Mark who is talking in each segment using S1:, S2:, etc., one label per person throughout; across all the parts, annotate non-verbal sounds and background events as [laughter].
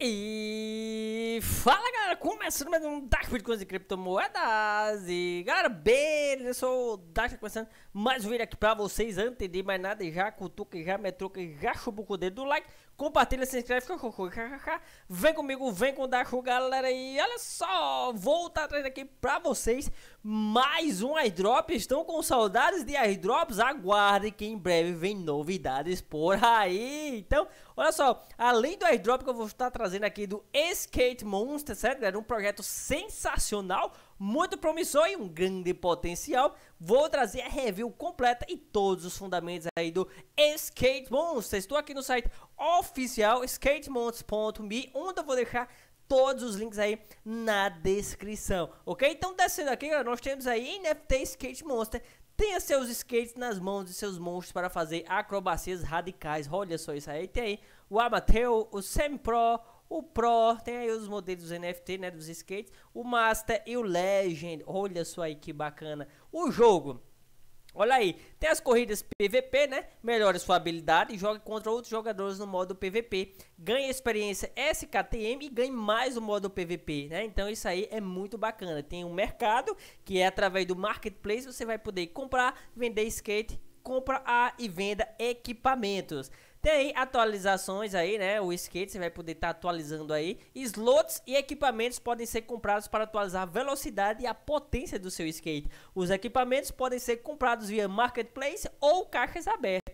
S1: E fala galera, começando mais um Dark coisas e criptomoedas e galera, beleza, eu sou o Dark, começando mais um vídeo aqui pra vocês, antes de mais nada, já cutuca, já metruca, já chubuca o dedo do like Compartilha, se inscreve, vem comigo, vem com o Daku, galera. E olha só, vou estar tá trazendo aqui pra vocês mais um airdrop. Estão com saudades de airdrops? Aguarde que em breve vem novidades por aí. Então, olha só, além do airdrop que eu vou estar tá trazendo aqui do Skate Monster, certo, galera? Um projeto sensacional muito promissor e um grande potencial. Vou trazer a review completa e todos os fundamentos aí do Skate Monster Estou aqui no site oficial skatemonsters.me, onde eu vou deixar todos os links aí na descrição, ok? Então descendo aqui, nós temos aí NFT Skate Monster, tenha seus skates nas mãos de seus monstros para fazer acrobacias radicais. Olha só isso aí. Tem aí o abateu o sem Pro, o Pro, tem aí os modelos NFT, né, dos skates. O Master e o Legend. Olha só aí que bacana. O jogo, Olha aí, tem as corridas PVP, né? Melhore sua habilidade e jogue contra outros jogadores no modo PVP. Ganhe experiência SKTM e ganhe mais o modo PVP, né? Então isso aí é muito bacana. Tem um mercado que é através do marketplace você vai poder comprar, vender skate, compra a e venda equipamentos. Tem atualizações aí, né? O skate você vai poder estar tá atualizando aí. Slots e equipamentos podem ser comprados para atualizar a velocidade e a potência do seu skate. Os equipamentos podem ser comprados via marketplace ou caixas abertas.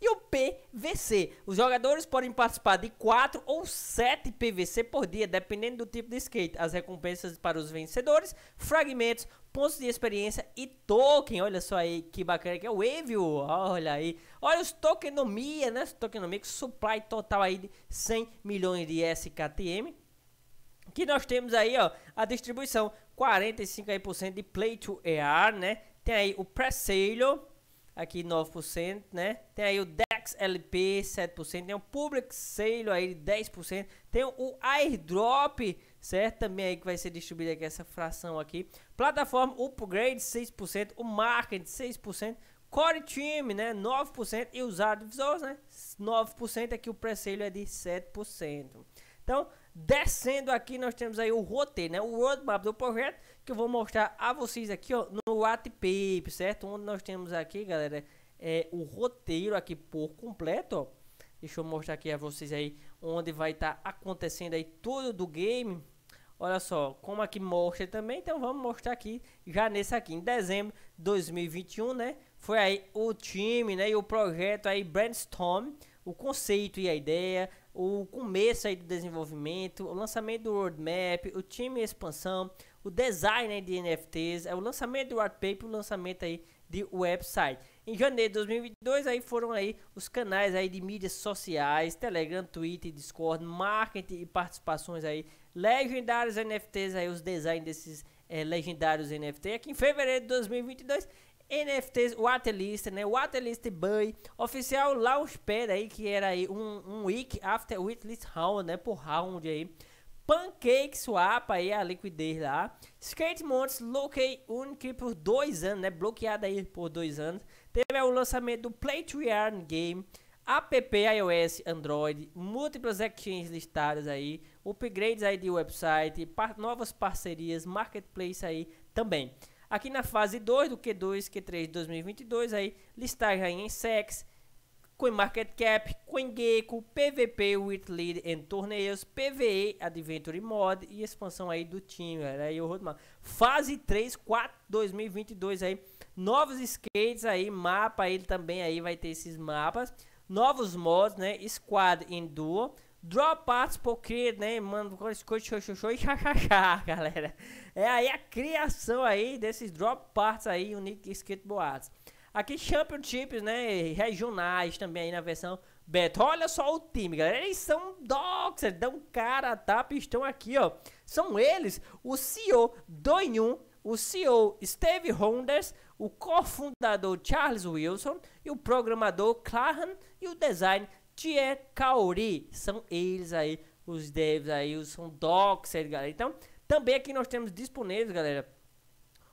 S1: E o PVC. Os jogadores podem participar de 4 ou 7 PVC por dia, dependendo do tipo de skate. As recompensas para os vencedores, fragmentos, pontos de experiência e token. Olha só aí que bacana que é o Evil. Olha aí. Olha os tokenomia, né? tokenomia supply total aí de 100 milhões de SKTM. Que nós temos aí, ó, a distribuição 45% de Play to AR, né? Tem aí o pre sale aqui 9%, né? Tem aí o Dex LP 7%, tem o Public Sale aí 10%, tem o Airdrop, certo? Também aí que vai ser distribuído aqui essa fração aqui. Plataforma Upgrade 6%, o Market 6%, Core Team, né, 9% e os advisores, né, 9%, aqui o pre sale é de 7%. Então, Descendo aqui, nós temos aí o roteiro, né? O roadmap do projeto que eu vou mostrar a vocês aqui, ó, no WhatsApp, certo? Onde nós temos aqui, galera, é o roteiro aqui por completo, ó. Deixa eu mostrar aqui a vocês aí onde vai estar tá acontecendo aí todo do game. Olha só, como aqui mostra também, então vamos mostrar aqui já nesse aqui em dezembro de 2021, né? Foi aí o time, né, e o projeto aí Brainstorm, o conceito e a ideia, o começo aí do desenvolvimento, o lançamento do roadmap, o time em expansão, o design de NFTs, é o lançamento do white paper, o lançamento aí de website. Em janeiro de 2022 aí foram aí os canais aí de mídias sociais, Telegram, Twitter, Discord, marketing e participações aí legendários NFTs aí os designs desses é, legendários NFT aqui em fevereiro de 2022 NFTs, Waterlist, né? Waterlist Buy, oficial Launchpad aí, que era aí um, um week after Witlist Round, né? Por round aí. Pancake Swap aí, a liquidez lá. Skate Mods Locate Unicry por dois anos, né? Bloqueada aí por dois anos. Teve aí o lançamento do Play to Earn Game. App iOS, Android, múltiplas exchanges listadas aí, upgrades aí de website, par novas parcerias, marketplace aí também. Aqui na fase 2 do Q2, Q3 de 2022, aí, listagem aí em SEX, Market Cap, CoinMarketCap, CoinGecko, PVP, With Lead em Torneios, PVE, Adventure Mod e expansão aí do time, era aí o roadmap. Fase 3, 4, 2022 aí, novos skates aí, mapa, ele também aí vai ter esses mapas, novos mods, né, Squad em Duo, por porque, né, mano, e xaxaxá, [laughs] galera. É aí a criação aí desses dropouts aí, Unique Skateboards. Aqui Championships, né, regionais também aí na versão beta. Olha só o time, galera, eles são doxers, dão cara a tapa estão aqui, ó. São eles, o CEO Doinhun, o CEO Steve Ronders, o cofundador Charles Wilson e o programador Clahan e o design Tier é Kaori. São eles aí, os devs aí, os são docs aí, galera. Então, também aqui nós temos disponíveis, galera,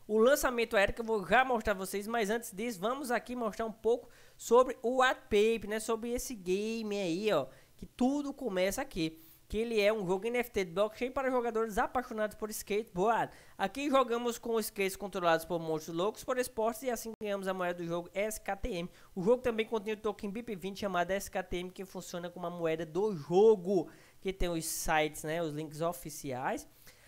S1: o lançamento aéreo que eu vou já mostrar vocês, mas antes disso, vamos aqui mostrar um pouco sobre o Wattpaper, né? Sobre esse game aí, ó, que tudo começa aqui que ele é um jogo NFT de blockchain para jogadores apaixonados por skateboard. Aqui jogamos com skates controlados por monstros loucos por esportes e assim ganhamos a moeda do jogo SKTM. O jogo também contém o token BIP20 chamado SKTM que funciona como uma moeda do jogo, que tem os sites, né, os links oficiais.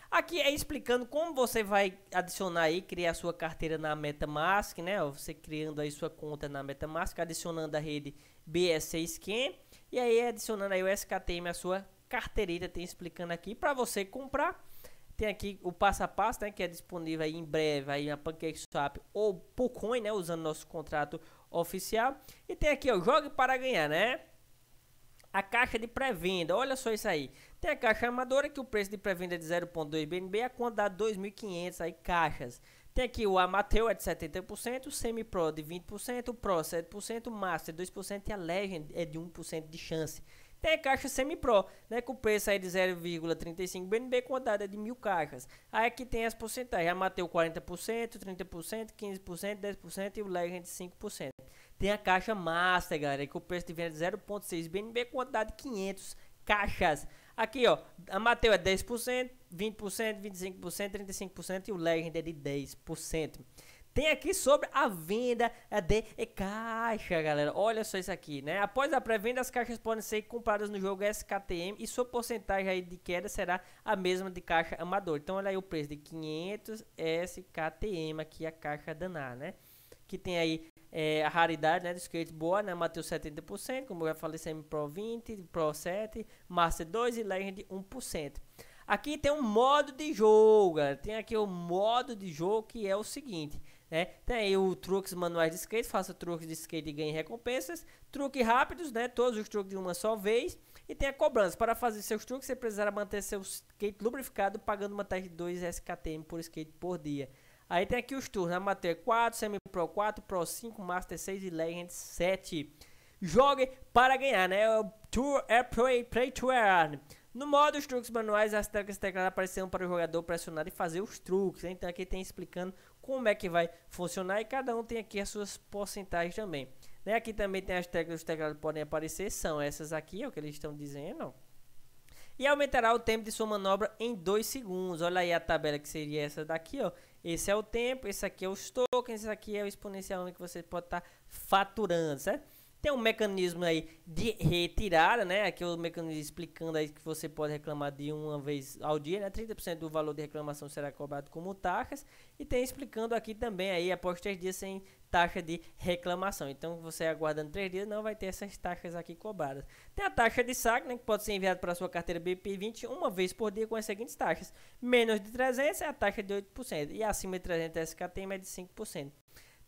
S1: Aqui é explicando como você vai adicionar e criar sua carteira na MetaMask, né? Você criando aí sua conta na MetaMask, adicionando a rede BSC Scan e aí adicionando aí o SKTM à sua carteirita tem explicando aqui para você comprar. Tem aqui o passo a passo, né, que é disponível aí em breve aí na PancakeSwap ou Pocoin, né, usando nosso contrato oficial. E tem aqui, o jogue para ganhar, né? A caixa de pré-venda, olha só isso aí. Tem a caixa amadora que o preço de pré-venda é de 0.2 BNB, a conta dá 2.500 aí caixas. Tem aqui o Amateu é de 70%, o Semi-Pro de 20%, o Pro 7%, o Master 2% e a Legend é de 1% de chance tem a caixa semi-pro, né, com preço aí de 0,35 BNB, quantidade de mil caixas. Aí aqui tem as porcentagens, a mateu 40%, 30%, 15%, 10% e o Legend 5%. Tem a caixa Master, galera, o preço de venda é de 0,6 BNB, quantidade de 500 caixas. Aqui, ó, a Mateu é 10%, 20%, 25%, 35% e o Legend é de 10%. Tem aqui sobre a venda de caixa, galera. Olha só isso aqui, né? Após a pré-venda, as caixas podem ser compradas no jogo SKTM e sua porcentagem aí de queda será a mesma de caixa amador. Então, olha aí o preço de 500 SKTM aqui, a caixa danar, né? Que tem aí é, a raridade né, do skate boa, né? Mateus 70%, como eu já falei, Semi Pro 20, Pro 7, Master 2 e Legend 1%. Aqui tem um modo de jogo, galera. Tem aqui o modo de jogo que é o seguinte. Né? Tem aí o truques manuais de skate, faça truques de skate e ganhe recompensas. Truques rápidos, né? todos os truques de uma só vez. E tem a cobrança. Para fazer seus truques, você precisará manter seu skate lubrificado, pagando uma taxa de 2 SKTM por skate por dia. Aí tem aqui os turnos, Amateur 4, Semi Pro 4, Pro 5, Master 6 e Legend 7. Jogue para ganhar, né? É o Tour é Play, play to Earn. No modo os truques manuais, as teclas tecladas apareceram para o jogador pressionar e fazer os truques. Então aqui tem explicando como é que vai funcionar e cada um tem aqui as suas porcentagens também. Né? Aqui também tem as teclas, os teclados podem aparecer, são essas aqui, é o que eles estão dizendo. E aumentará o tempo de sua manobra em 2 segundos. Olha aí a tabela que seria essa daqui, ó. Esse é o tempo, esse aqui é os tokens, esse aqui é o exponencial que você pode estar tá faturando, certo? Tem um mecanismo aí de retirada, né? Aqui é o mecanismo explicando aí que você pode reclamar de uma vez ao dia, né? 30% do valor de reclamação será cobrado como taxas. E tem explicando aqui também aí após três dias sem taxa de reclamação. Então, você aguardando três dias, não vai ter essas taxas aqui cobradas. Tem a taxa de saque, né, que pode ser enviada para sua carteira BP20 uma vez por dia com as seguintes taxas. Menos de 300 é a taxa de 8% e acima de 300 SKTM é de 5%.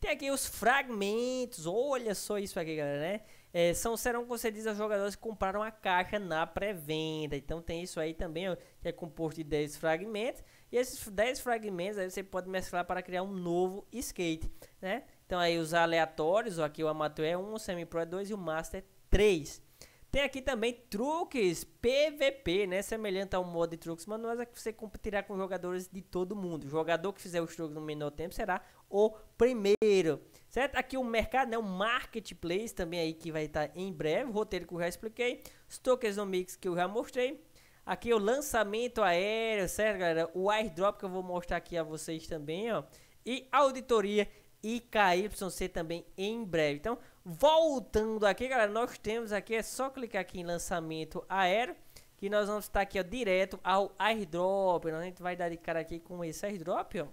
S1: Tem aqui os fragmentos, olha só isso aqui, galera, né? É, são, serão concedidos aos jogadores que compraram a caixa na pré-venda. Então tem isso aí também, ó, que é composto de 10 fragmentos. E esses 10 fragmentos aí você pode mesclar para criar um novo skate, né? Então aí os aleatórios, ó, aqui o Amateur é 1, o Semi-Pro é 2 e o Master é 3. Tem aqui também truques PVP, né? Semelhante ao modo de truques manuais, é que você competirá com jogadores de todo mundo. O jogador que fizer os truques no menor tempo será o primeiro. Certo? Aqui o mercado, né? O marketplace também aí que vai estar em breve. O roteiro que eu já expliquei. Os tokens no mix que eu já mostrei. Aqui o lançamento aéreo, certo, galera? O airdrop que eu vou mostrar aqui a vocês também, ó. E auditoria IKYC também em breve. Então, Voltando aqui, galera, nós temos aqui, é só clicar aqui em lançamento aéreo, que nós vamos estar aqui ó, direto ao airdrop. Né? a gente vai dar de cara aqui com esse airdrop, ó.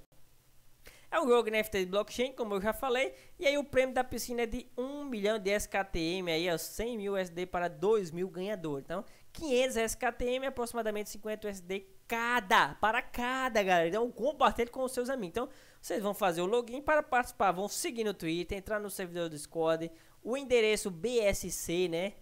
S1: É um jogo NFT de blockchain, como eu já falei. E aí o prêmio da piscina é de 1 milhão de SKTM, aí, ó, 100 mil SD para 2 mil ganhadores. Então, 500 SKTM, aproximadamente 50 USD cada, para cada, galera. Então compartilhe com os seus amigos. Então vocês vão fazer o login para participar, vão seguir no Twitter, entrar no servidor do Discord, o endereço BSC, né?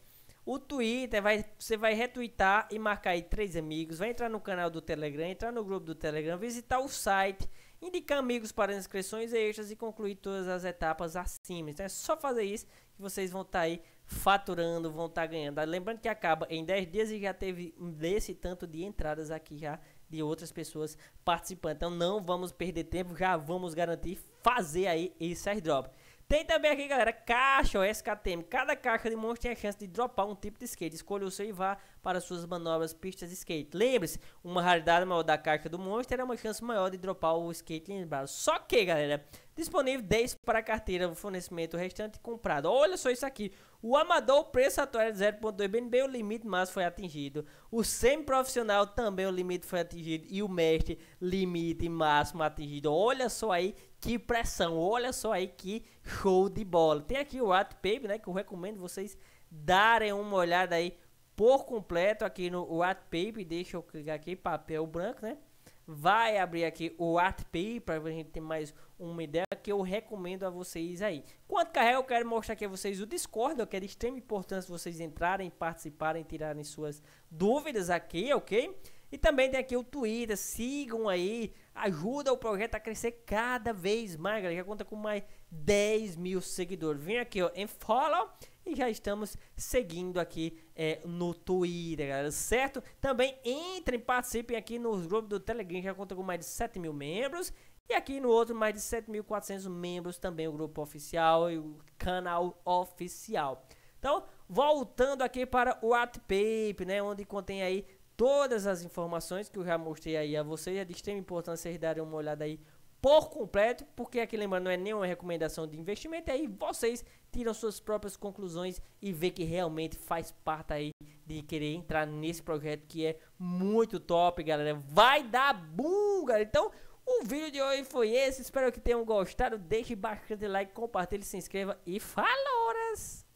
S1: O Twitter, vai, você vai retweetar e marcar aí três amigos, vai entrar no canal do Telegram, entrar no grupo do Telegram, visitar o site, indicar amigos para inscrições extras e concluir todas as etapas acima. Então é só fazer isso que vocês vão estar tá aí faturando, vão estar tá ganhando. Ah, lembrando que acaba em 10 dias e já teve desse tanto de entradas aqui já de outras pessoas participando. Então não vamos perder tempo, já vamos garantir fazer aí esse airdrop. Tem também aqui, galera, caixa ou SKTM. Cada caixa de monstro tem a chance de dropar um tipo de skate. Escolha o seu e vá para suas manobras pistas de skate. Lembre-se, uma raridade maior da caixa do monstro era uma chance maior de dropar o skate lembrado. Só que, galera, Disponível 10 para carteira, o fornecimento restante comprado. Olha só isso aqui. O amador, preço atual é 0.2 BNB, o limite máximo foi atingido. O semi-profissional também o limite foi atingido. E o mestre, limite máximo atingido. Olha só aí que pressão, olha só aí que show de bola. Tem aqui o Wattpad, né, que eu recomendo vocês darem uma olhada aí por completo aqui no Wattpad. Deixa eu clicar aqui, papel branco, né vai abrir aqui o ArtPay para a gente ter mais uma ideia que eu recomendo a vocês aí. Quanto carrega, eu quero mostrar aqui a vocês o Discord, que é de extrema importância vocês entrarem, participarem, tirarem suas dúvidas aqui, ok? E também tem aqui o Twitter, sigam aí, ajuda o projeto a crescer cada vez mais, galera, já conta com mais 10 mil seguidores. Vem aqui, ó, em follow e já estamos seguindo aqui é, no Twitter, galera, certo? Também entrem, participem aqui nos grupos do Telegram, já conta com mais de 7 mil membros. E aqui no outro, mais de 7.400 membros, também o grupo oficial e o canal oficial. Então, voltando aqui para o WhatsApp, né, onde contém aí todas as informações que eu já mostrei aí a vocês, é de extrema importância vocês darem uma olhada aí por completo, porque aqui lembrando não é nenhuma recomendação de investimento, aí vocês tiram suas próprias conclusões e vê que realmente faz parte aí de querer entrar nesse projeto que é muito top, galera. Vai dar bunga galera. Então, o vídeo de hoje foi esse. Espero que tenham gostado. Deixe bastante like, compartilhe, se inscreva e faloras!